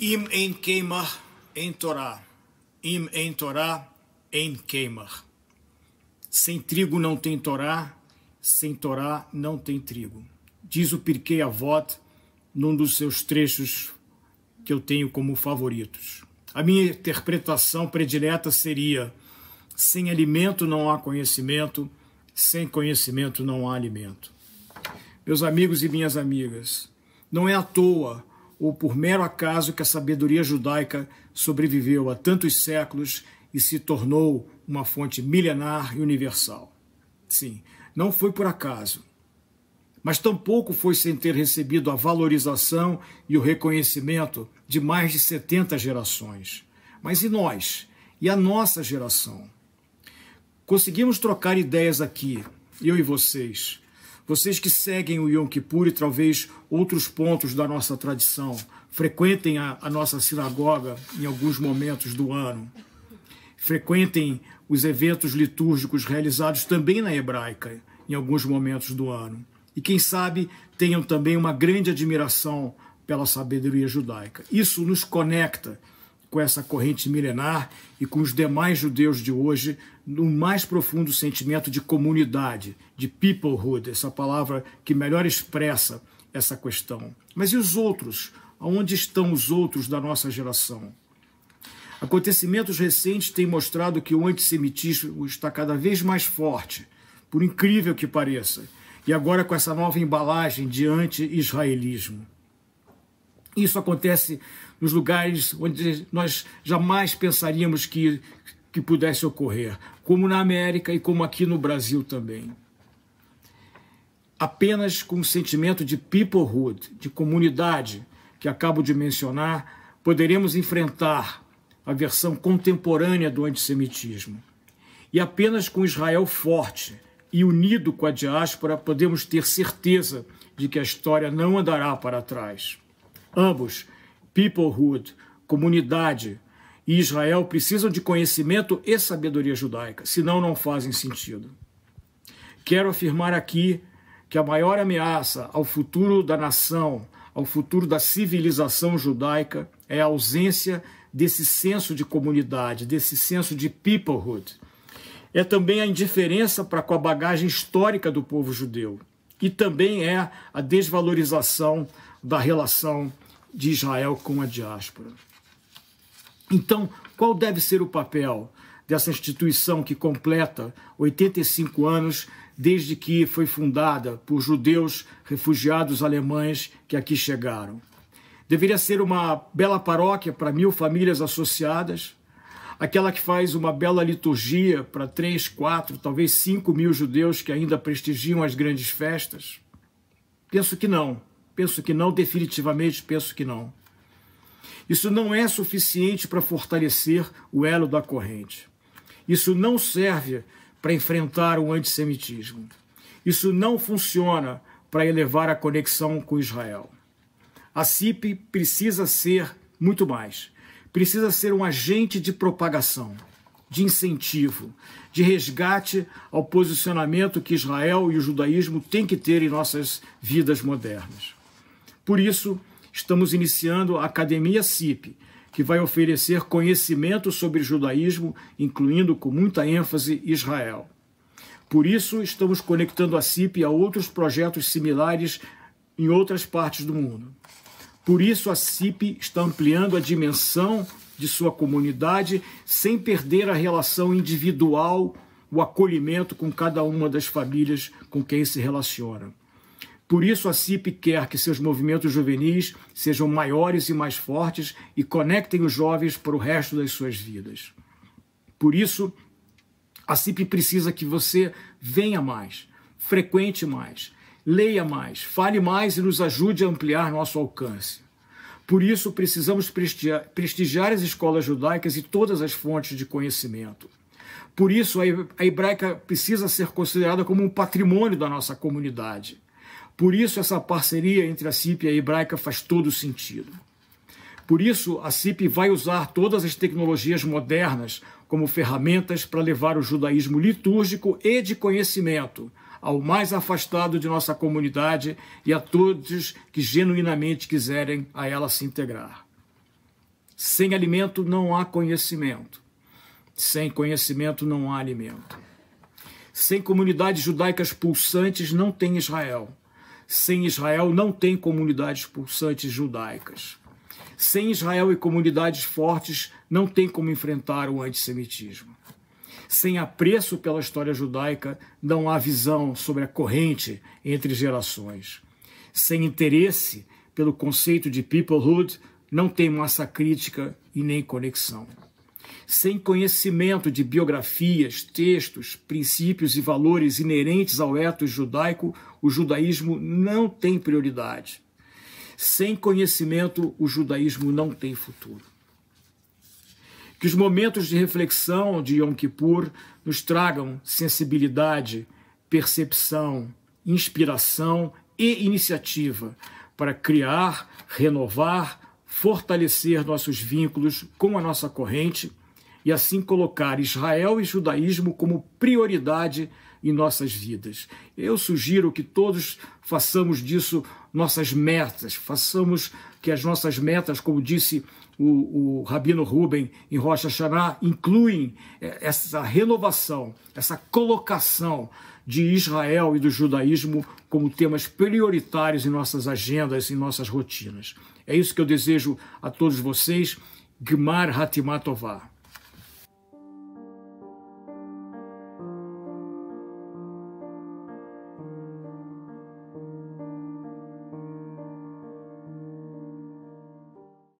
Im en Kemar em Torá. Im em Torá em Kemar. Sem trigo não tem Torá, sem Torá não tem trigo. Diz o Pirkei Avot num dos seus trechos que eu tenho como favoritos. A minha interpretação predileta seria: sem alimento não há conhecimento, sem conhecimento não há alimento. Meus amigos e minhas amigas, não é à toa ou por mero acaso que a sabedoria judaica sobreviveu a tantos séculos e se tornou uma fonte milenar e universal. Sim, não foi por acaso, mas tampouco foi sem ter recebido a valorização e o reconhecimento de mais de 70 gerações. Mas e nós? E a nossa geração? Conseguimos trocar ideias aqui, eu e vocês, vocês que seguem o Yom Kippur e talvez outros pontos da nossa tradição, frequentem a, a nossa sinagoga em alguns momentos do ano. Frequentem os eventos litúrgicos realizados também na hebraica em alguns momentos do ano. E quem sabe tenham também uma grande admiração pela sabedoria judaica. Isso nos conecta com essa corrente milenar e com os demais judeus de hoje no mais profundo sentimento de comunidade, de peoplehood, essa palavra que melhor expressa essa questão. Mas e os outros? Aonde estão os outros da nossa geração? Acontecimentos recentes têm mostrado que o antissemitismo está cada vez mais forte, por incrível que pareça, e agora com essa nova embalagem de anti-israelismo. Isso acontece nos lugares onde nós jamais pensaríamos que, que pudesse ocorrer, como na América e como aqui no Brasil também. Apenas com o sentimento de peoplehood, de comunidade, que acabo de mencionar, poderemos enfrentar a versão contemporânea do antissemitismo. E apenas com Israel forte e unido com a diáspora podemos ter certeza de que a história não andará para trás. Ambos, peoplehood, comunidade e Israel precisam de conhecimento e sabedoria judaica, senão não fazem sentido. Quero afirmar aqui que a maior ameaça ao futuro da nação, ao futuro da civilização judaica, é a ausência desse senso de comunidade, desse senso de peoplehood. É também a indiferença para com a bagagem histórica do povo judeu e também é a desvalorização da relação de Israel com a diáspora. Então, qual deve ser o papel dessa instituição que completa 85 anos desde que foi fundada por judeus refugiados alemães que aqui chegaram? Deveria ser uma bela paróquia para mil famílias associadas, aquela que faz uma bela liturgia para três, quatro, talvez cinco mil judeus que ainda prestigiam as grandes festas? Penso que não. Penso que não, definitivamente penso que não. Isso não é suficiente para fortalecer o elo da corrente. Isso não serve para enfrentar o antissemitismo. Isso não funciona para elevar a conexão com Israel. A CIP precisa ser muito mais. Precisa ser um agente de propagação, de incentivo, de resgate ao posicionamento que Israel e o judaísmo têm que ter em nossas vidas modernas. Por isso, estamos iniciando a Academia CIP, que vai oferecer conhecimento sobre judaísmo, incluindo com muita ênfase Israel. Por isso, estamos conectando a CIP a outros projetos similares em outras partes do mundo. Por isso, a CIP está ampliando a dimensão de sua comunidade sem perder a relação individual, o acolhimento com cada uma das famílias com quem se relaciona. Por isso, a CIP quer que seus movimentos juvenis sejam maiores e mais fortes e conectem os jovens para o resto das suas vidas. Por isso, a CIP precisa que você venha mais, frequente mais, leia mais, fale mais e nos ajude a ampliar nosso alcance. Por isso, precisamos prestigiar as escolas judaicas e todas as fontes de conhecimento. Por isso, a hebraica precisa ser considerada como um patrimônio da nossa comunidade. Por isso, essa parceria entre a CIP e a Hebraica faz todo sentido. Por isso, a CIP vai usar todas as tecnologias modernas como ferramentas para levar o judaísmo litúrgico e de conhecimento ao mais afastado de nossa comunidade e a todos que genuinamente quiserem a ela se integrar. Sem alimento não há conhecimento. Sem conhecimento não há alimento. Sem comunidades judaicas pulsantes não tem Israel. Sem Israel não tem comunidades pulsantes judaicas. Sem Israel e comunidades fortes não tem como enfrentar o antissemitismo. Sem apreço pela história judaica não há visão sobre a corrente entre gerações. Sem interesse pelo conceito de peoplehood não tem massa crítica e nem conexão sem conhecimento de biografias, textos, princípios e valores inerentes ao etos judaico, o judaísmo não tem prioridade. Sem conhecimento, o judaísmo não tem futuro. Que os momentos de reflexão de Yom Kippur nos tragam sensibilidade, percepção, inspiração e iniciativa para criar, renovar, fortalecer nossos vínculos com a nossa corrente e assim colocar Israel e judaísmo como prioridade em nossas vidas. Eu sugiro que todos façamos disso nossas metas, façamos que as nossas metas, como disse o, o Rabino Ruben em Rocha Hashanah, incluem eh, essa renovação, essa colocação de Israel e do judaísmo como temas prioritários em nossas agendas, em nossas rotinas. É isso que eu desejo a todos vocês. Gmar Hatimatová.